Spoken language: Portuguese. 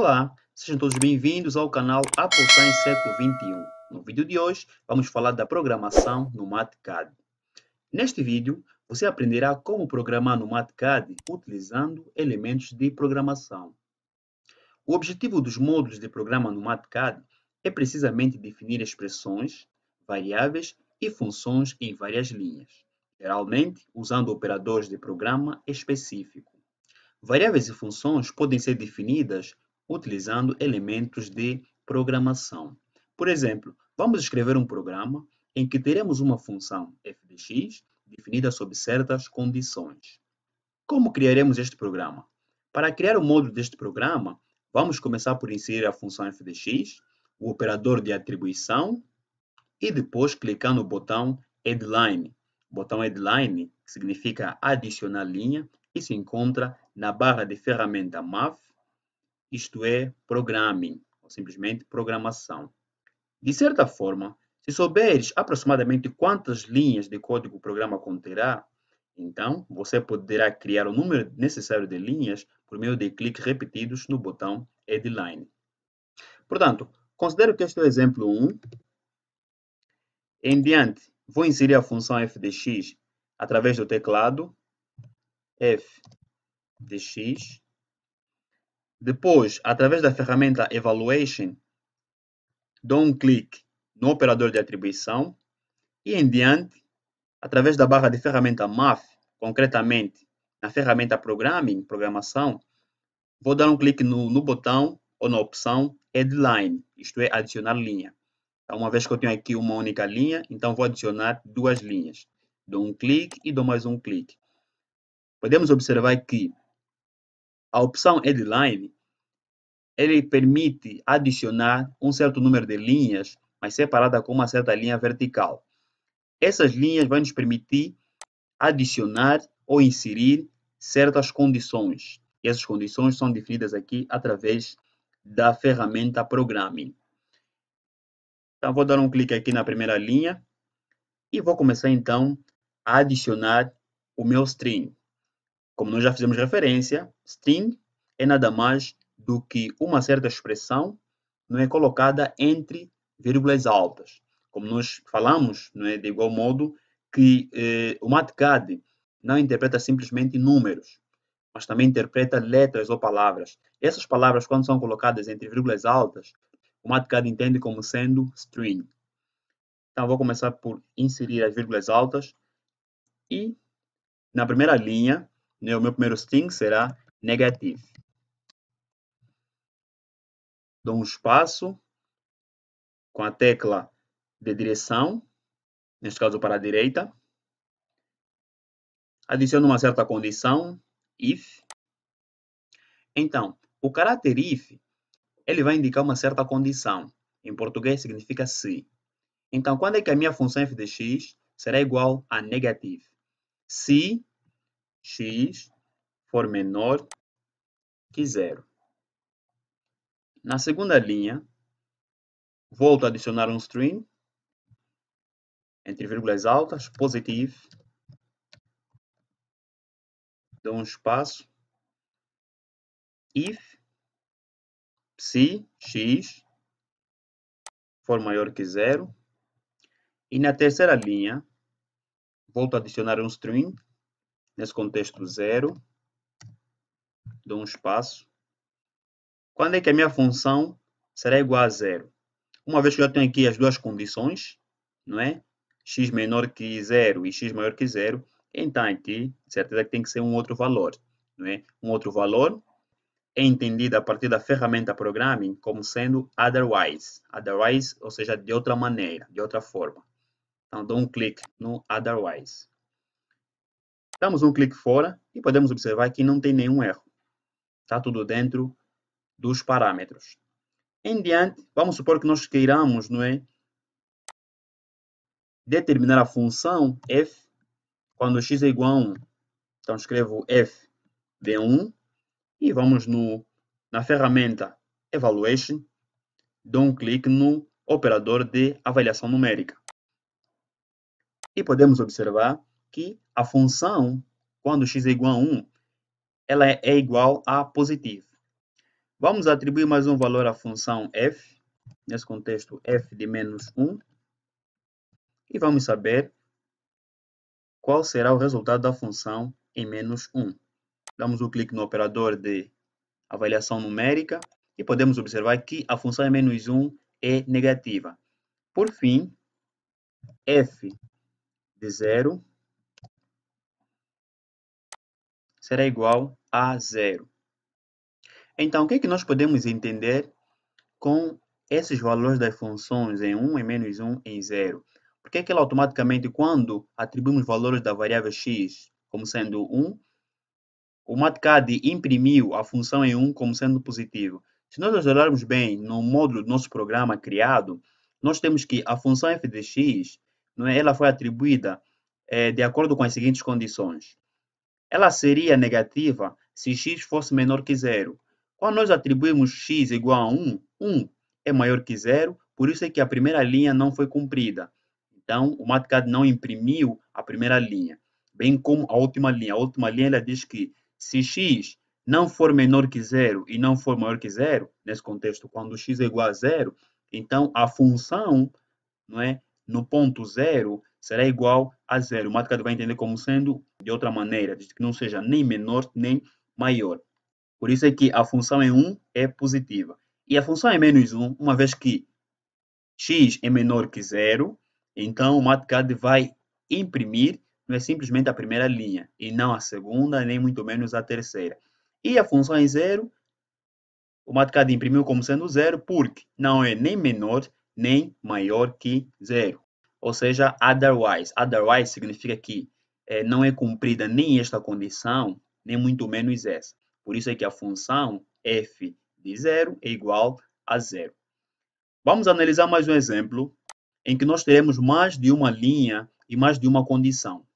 Olá, sejam todos bem-vindos ao canal Apostar em Século XXI. No vídeo de hoje, vamos falar da programação no MATCAD. Neste vídeo, você aprenderá como programar no MATCAD utilizando elementos de programação. O objetivo dos módulos de programa no MATCAD é precisamente definir expressões, variáveis e funções em várias linhas, geralmente usando operadores de programa específico. Variáveis e funções podem ser definidas utilizando elementos de programação. Por exemplo, vamos escrever um programa em que teremos uma função f de x definida sob certas condições. Como criaremos este programa? Para criar o módulo deste programa, vamos começar por inserir a função f de x, o operador de atribuição e depois clicar no botão Add Line. O botão Add Line significa adicionar linha e se encontra na barra de ferramenta MAV isto é, programming, ou simplesmente programação. De certa forma, se souberes aproximadamente quantas linhas de código o programa conterá, então você poderá criar o número necessário de linhas por meio de cliques repetidos no botão Edline. Portanto, considero que este é o exemplo 1. Em diante, vou inserir a função f de x através do teclado f de x depois, através da ferramenta Evaluation, dou um clique no operador de atribuição e em diante, através da barra de ferramenta MAF, concretamente na ferramenta Programming, programação, vou dar um clique no, no botão ou na opção Add Line, isto é, adicionar linha. Então, uma vez que eu tenho aqui uma única linha, então vou adicionar duas linhas. Dou um clique e dou mais um clique. Podemos observar que a opção Edline, ele permite adicionar um certo número de linhas, mas separada com uma certa linha vertical. Essas linhas vão nos permitir adicionar ou inserir certas condições. E essas condições são definidas aqui através da ferramenta Programming. Então, vou dar um clique aqui na primeira linha e vou começar, então, a adicionar o meu string. Como nós já fizemos referência, string é nada mais do que uma certa expressão não é colocada entre vírgulas altas. Como nós falamos, não é de igual modo que eh, o MATCAD não interpreta simplesmente números, mas também interpreta letras ou palavras. Essas palavras, quando são colocadas entre vírgulas altas, o MATCAD entende como sendo string. Então, vou começar por inserir as vírgulas altas e, na primeira linha, né? O meu primeiro string será negative. Dou um espaço com a tecla de direção, neste caso para a direita. Adiciono uma certa condição, if. Então, o caráter if, ele vai indicar uma certa condição. Em português significa se. Então, quando é que a minha função f de x será igual a negative? Se x for menor que zero. Na segunda linha, volto a adicionar um string, entre vírgulas altas, positive, dou um espaço, if se x for maior que zero, e na terceira linha, volto a adicionar um string, nesse contexto zero, dou um espaço. Quando é que a minha função será igual a zero? Uma vez que eu tenho aqui as duas condições, não é? x menor que zero e x maior que zero, então aqui, certeza que tem que ser um outro valor, não é? Um outro valor é entendido a partir da ferramenta programming como sendo otherwise, otherwise, ou seja, de outra maneira, de outra forma. Então, dou um clique no otherwise. Damos um clique fora e podemos observar que não tem nenhum erro. Está tudo dentro dos parâmetros. Em diante, vamos supor que nós queiramos não é, determinar a função f quando x é igual a 1. Então, escrevo f de 1 e vamos no, na ferramenta Evaluation, dou um clique no operador de avaliação numérica. E podemos observar que a função, quando x é igual a 1, ela é, é igual a positivo. Vamos atribuir mais um valor à função f, nesse contexto f de menos 1, e vamos saber qual será o resultado da função em menos 1. Damos um clique no operador de avaliação numérica e podemos observar que a função em menos 1 é negativa. Por fim, f de 0 será igual a zero. Então, o que, é que nós podemos entender com esses valores das funções em 1, em menos 1, em 0? Porque é que ela automaticamente, quando atribuímos valores da variável x como sendo 1, o MATCAD imprimiu a função em 1 como sendo positivo. Se nós olharmos bem no módulo do nosso programa criado, nós temos que a função f de x, é, ela foi atribuída é, de acordo com as seguintes condições. Ela seria negativa se x fosse menor que zero. Quando nós atribuímos x igual a 1, 1 é maior que zero, por isso é que a primeira linha não foi cumprida. Então, o MATCAD não imprimiu a primeira linha, bem como a última linha. A última linha ela diz que se x não for menor que zero e não for maior que zero, nesse contexto, quando x é igual a zero, então a função não é, no ponto zero será igual a zero. O Matcad vai entender como sendo de outra maneira, desde que não seja nem menor nem maior. Por isso é que a função em 1 é positiva. E a função em menos 1, uma vez que x é menor que zero, então o MATCAD vai imprimir não é simplesmente a primeira linha, e não a segunda, nem muito menos a terceira. E a função em zero, o MATCAD imprimiu como sendo zero, porque não é nem menor, nem maior que zero. Ou seja, otherwise. Otherwise significa que é, não é cumprida nem esta condição, nem muito menos essa. Por isso é que a função f de zero é igual a zero. Vamos analisar mais um exemplo em que nós teremos mais de uma linha e mais de uma condição.